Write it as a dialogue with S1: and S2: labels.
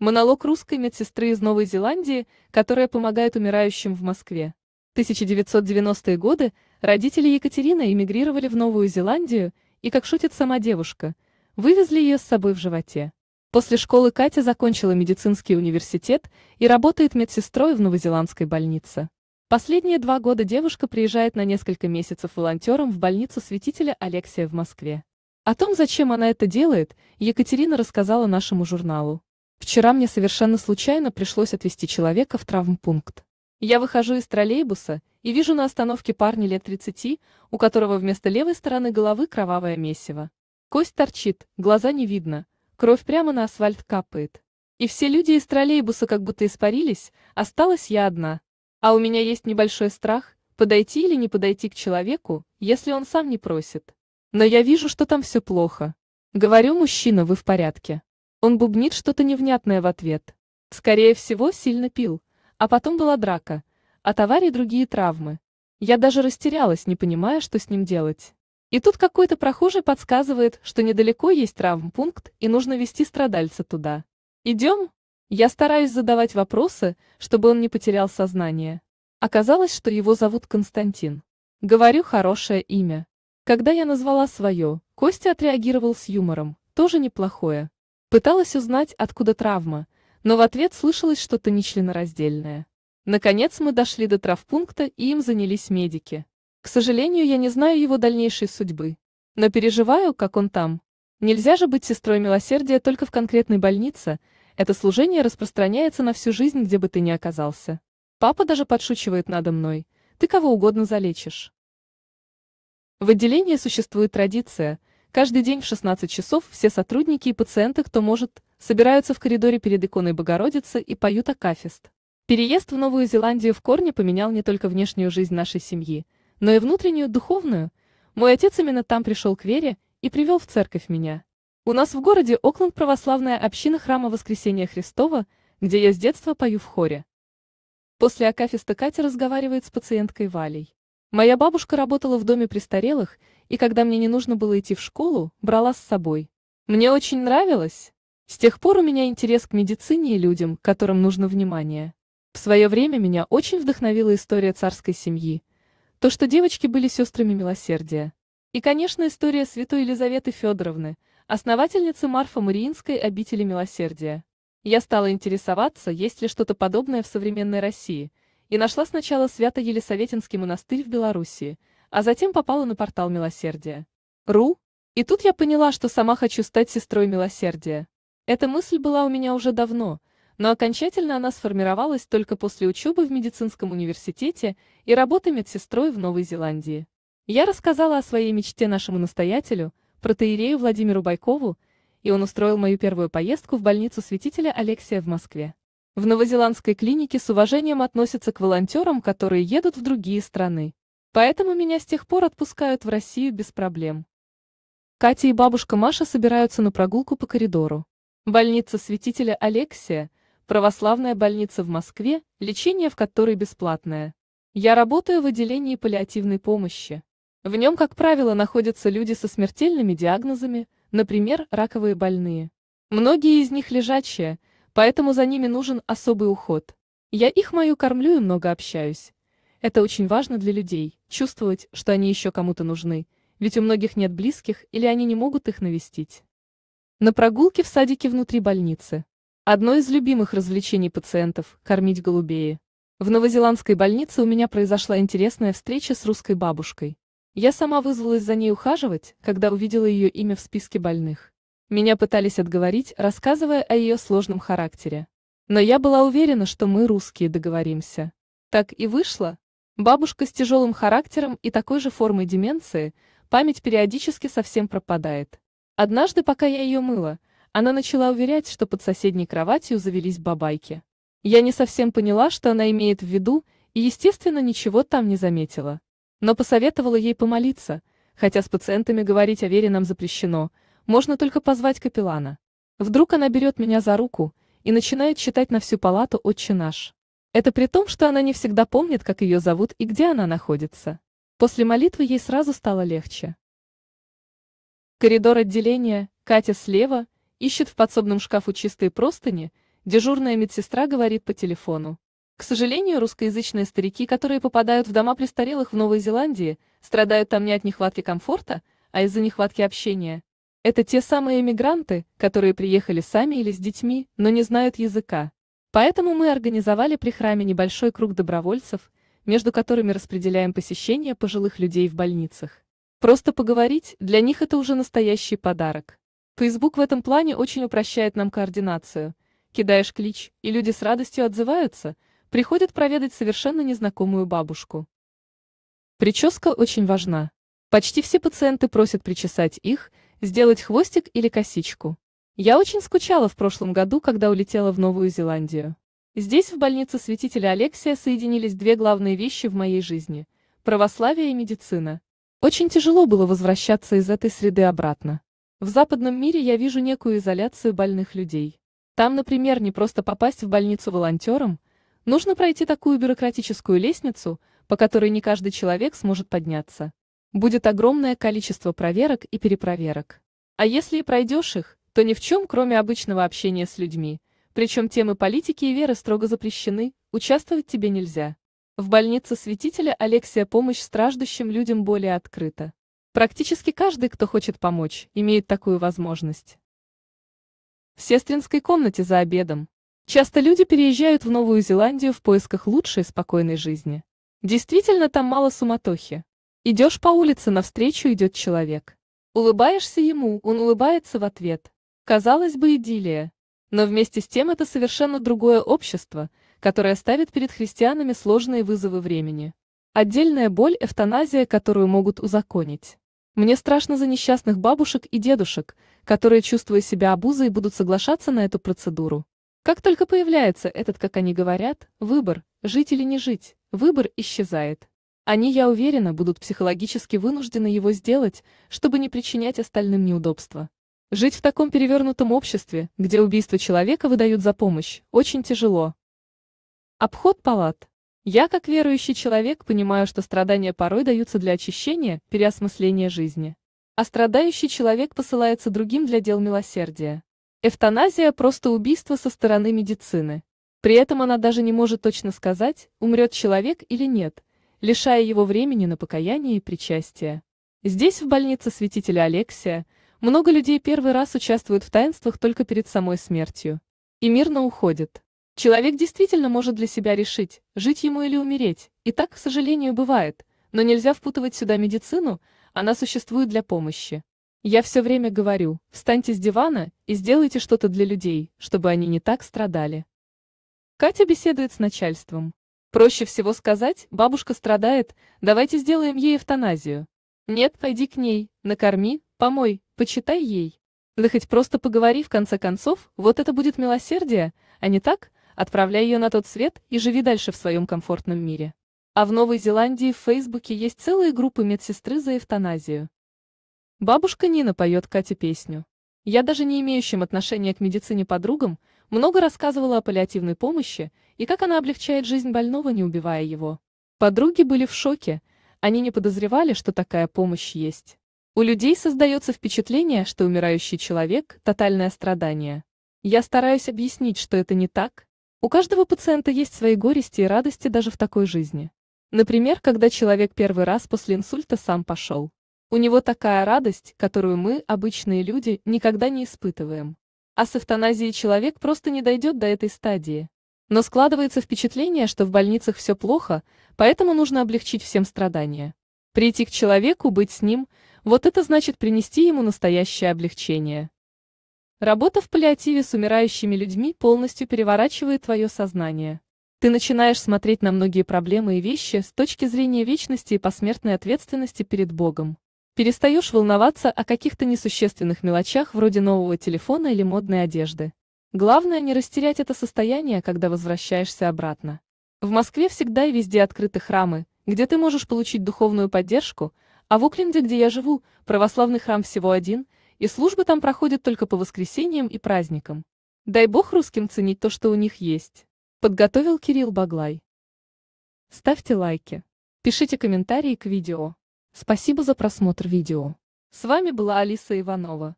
S1: Монолог русской медсестры из Новой Зеландии, которая помогает умирающим в Москве. 1990-е годы родители Екатерины эмигрировали в Новую Зеландию и, как шутит сама девушка, вывезли ее с собой в животе. После школы Катя закончила медицинский университет и работает медсестрой в новозеландской больнице. Последние два года девушка приезжает на несколько месяцев волонтером в больницу святителя Алексия в Москве. О том, зачем она это делает, Екатерина рассказала нашему журналу. Вчера мне совершенно случайно пришлось отвезти человека в травмпункт. Я выхожу из троллейбуса и вижу на остановке парня лет 30, у которого вместо левой стороны головы кровавое месиво. Кость торчит, глаза не видно, кровь прямо на асфальт капает. И все люди из троллейбуса как будто испарились, осталась я одна. А у меня есть небольшой страх, подойти или не подойти к человеку, если он сам не просит. Но я вижу, что там все плохо. Говорю, мужчина, вы в порядке. Он бубнит что-то невнятное в ответ. Скорее всего, сильно пил. А потом была драка. А товари другие травмы. Я даже растерялась, не понимая, что с ним делать. И тут какой-то прохожий подсказывает, что недалеко есть травмпункт и нужно вести страдальца туда. Идем? Я стараюсь задавать вопросы, чтобы он не потерял сознание. Оказалось, что его зовут Константин. Говорю хорошее имя. Когда я назвала свое, Костя отреагировал с юмором, тоже неплохое. Пыталась узнать, откуда травма, но в ответ слышалось что-то нечленораздельное. Наконец мы дошли до травпункта, и им занялись медики. К сожалению, я не знаю его дальнейшей судьбы. Но переживаю, как он там. Нельзя же быть сестрой милосердия только в конкретной больнице. Это служение распространяется на всю жизнь, где бы ты ни оказался. Папа даже подшучивает надо мной. Ты кого угодно залечишь. В отделении существует традиция, Каждый день в 16 часов все сотрудники и пациенты, кто может, собираются в коридоре перед иконой Богородицы и поют Акафист. Переезд в Новую Зеландию в корне поменял не только внешнюю жизнь нашей семьи, но и внутреннюю, духовную. Мой отец именно там пришел к вере и привел в церковь меня. У нас в городе Окленд православная община храма Воскресения Христова, где я с детства пою в хоре. После Акафиста Катя разговаривает с пациенткой Валей. Моя бабушка работала в доме престарелых, и когда мне не нужно было идти в школу, брала с собой. Мне очень нравилось. С тех пор у меня интерес к медицине и людям, которым нужно внимание. В свое время меня очень вдохновила история царской семьи. То, что девочки были сестрами милосердия. И, конечно, история святой Елизаветы Федоровны, основательницы Марфа-Мариинской обители милосердия. Я стала интересоваться, есть ли что-то подобное в современной России – и нашла сначала Свято-Елисаветинский монастырь в Белоруссии, а затем попала на портал Милосердия. Ру. И тут я поняла, что сама хочу стать сестрой Милосердия. Эта мысль была у меня уже давно, но окончательно она сформировалась только после учебы в медицинском университете и работы медсестрой в Новой Зеландии. Я рассказала о своей мечте нашему настоятелю, протеерею Владимиру Байкову, и он устроил мою первую поездку в больницу святителя Алексия в Москве. В новозеландской клинике с уважением относятся к волонтерам, которые едут в другие страны. Поэтому меня с тех пор отпускают в Россию без проблем. Катя и бабушка Маша собираются на прогулку по коридору. Больница святителя Алексия, православная больница в Москве, лечение в которой бесплатное. Я работаю в отделении паллиативной помощи. В нем, как правило, находятся люди со смертельными диагнозами, например, раковые больные. Многие из них лежачие – Поэтому за ними нужен особый уход. Я их мою кормлю и много общаюсь. Это очень важно для людей, чувствовать, что они еще кому-то нужны, ведь у многих нет близких или они не могут их навестить. На прогулке в садике внутри больницы. Одно из любимых развлечений пациентов – кормить голубей. В новозеландской больнице у меня произошла интересная встреча с русской бабушкой. Я сама вызвалась за ней ухаживать, когда увидела ее имя в списке больных. Меня пытались отговорить, рассказывая о ее сложном характере. Но я была уверена, что мы, русские, договоримся. Так и вышло. Бабушка с тяжелым характером и такой же формой деменции, память периодически совсем пропадает. Однажды, пока я ее мыла, она начала уверять, что под соседней кроватью завелись бабайки. Я не совсем поняла, что она имеет в виду, и, естественно, ничего там не заметила. Но посоветовала ей помолиться, хотя с пациентами говорить о вере нам запрещено – можно только позвать капеллана. Вдруг она берет меня за руку и начинает читать на всю палату «Отче наш». Это при том, что она не всегда помнит, как ее зовут и где она находится. После молитвы ей сразу стало легче. Коридор отделения, Катя слева, ищет в подсобном шкафу чистые простыни, дежурная медсестра говорит по телефону. К сожалению, русскоязычные старики, которые попадают в дома престарелых в Новой Зеландии, страдают там не от нехватки комфорта, а из-за нехватки общения. Это те самые эмигранты, которые приехали сами или с детьми, но не знают языка. Поэтому мы организовали при храме небольшой круг добровольцев, между которыми распределяем посещения пожилых людей в больницах. Просто поговорить для них это уже настоящий подарок. Фейсбук в этом плане очень упрощает нам координацию. Кидаешь клич, и люди с радостью отзываются, приходят проведать совершенно незнакомую бабушку. Прическа очень важна. Почти все пациенты просят причесать их – сделать хвостик или косичку. Я очень скучала в прошлом году, когда улетела в Новую Зеландию. Здесь, в больнице святителя Алексия, соединились две главные вещи в моей жизни – православие и медицина. Очень тяжело было возвращаться из этой среды обратно. В западном мире я вижу некую изоляцию больных людей. Там, например, не просто попасть в больницу волонтером, нужно пройти такую бюрократическую лестницу, по которой не каждый человек сможет подняться будет огромное количество проверок и перепроверок. А если и пройдешь их, то ни в чем, кроме обычного общения с людьми, причем темы политики и веры строго запрещены, участвовать тебе нельзя. В больнице святителя Алексия помощь страждущим людям более открыта. Практически каждый, кто хочет помочь, имеет такую возможность. В сестринской комнате за обедом. Часто люди переезжают в Новую Зеландию в поисках лучшей спокойной жизни. Действительно, там мало суматохи. Идешь по улице, навстречу идет человек. Улыбаешься ему, он улыбается в ответ. Казалось бы, идиллия. Но вместе с тем это совершенно другое общество, которое ставит перед христианами сложные вызовы времени. Отдельная боль – эвтаназия, которую могут узаконить. Мне страшно за несчастных бабушек и дедушек, которые, чувствуя себя обузой, будут соглашаться на эту процедуру. Как только появляется этот, как они говорят, выбор, жить или не жить, выбор исчезает. Они, я уверена, будут психологически вынуждены его сделать, чтобы не причинять остальным неудобства. Жить в таком перевернутом обществе, где убийство человека выдают за помощь, очень тяжело. Обход палат. Я, как верующий человек, понимаю, что страдания порой даются для очищения, переосмысления жизни. А страдающий человек посылается другим для дел милосердия. Эвтаназия – просто убийство со стороны медицины. При этом она даже не может точно сказать, умрет человек или нет, лишая его времени на покаяние и причастие. Здесь, в больнице святителя Алексия, много людей первый раз участвуют в таинствах только перед самой смертью. И мирно уходит. Человек действительно может для себя решить, жить ему или умереть, и так, к сожалению, бывает, но нельзя впутывать сюда медицину, она существует для помощи. Я все время говорю, встаньте с дивана и сделайте что-то для людей, чтобы они не так страдали. Катя беседует с начальством. Проще всего сказать, бабушка страдает, давайте сделаем ей эвтаназию. Нет, пойди к ней, накорми, помой, почитай ей. Да хоть просто поговори в конце концов, вот это будет милосердие, а не так, отправляй ее на тот свет и живи дальше в своем комфортном мире. А в Новой Зеландии в Фейсбуке есть целые группы медсестры за эвтаназию. Бабушка Нина поет Кате песню. Я даже не имеющим отношения к медицине подругам много рассказывала о паллиативной помощи и как она облегчает жизнь больного, не убивая его. Подруги были в шоке, они не подозревали, что такая помощь есть. У людей создается впечатление, что умирающий человек – тотальное страдание. Я стараюсь объяснить, что это не так. У каждого пациента есть свои горести и радости даже в такой жизни. Например, когда человек первый раз после инсульта сам пошел. У него такая радость, которую мы, обычные люди, никогда не испытываем. А с эвтаназией человек просто не дойдет до этой стадии. Но складывается впечатление, что в больницах все плохо, поэтому нужно облегчить всем страдания. Прийти к человеку, быть с ним – вот это значит принести ему настоящее облегчение. Работа в паллиативе с умирающими людьми полностью переворачивает твое сознание. Ты начинаешь смотреть на многие проблемы и вещи с точки зрения вечности и посмертной ответственности перед Богом. Перестаешь волноваться о каких-то несущественных мелочах вроде нового телефона или модной одежды. Главное не растерять это состояние, когда возвращаешься обратно. В Москве всегда и везде открыты храмы, где ты можешь получить духовную поддержку, а в Окленде, где я живу, православный храм всего один, и службы там проходят только по воскресеньям и праздникам. Дай бог русским ценить то, что у них есть. Подготовил Кирилл Баглай. Ставьте лайки. Пишите комментарии к видео. Спасибо за просмотр видео. С вами была Алиса Иванова.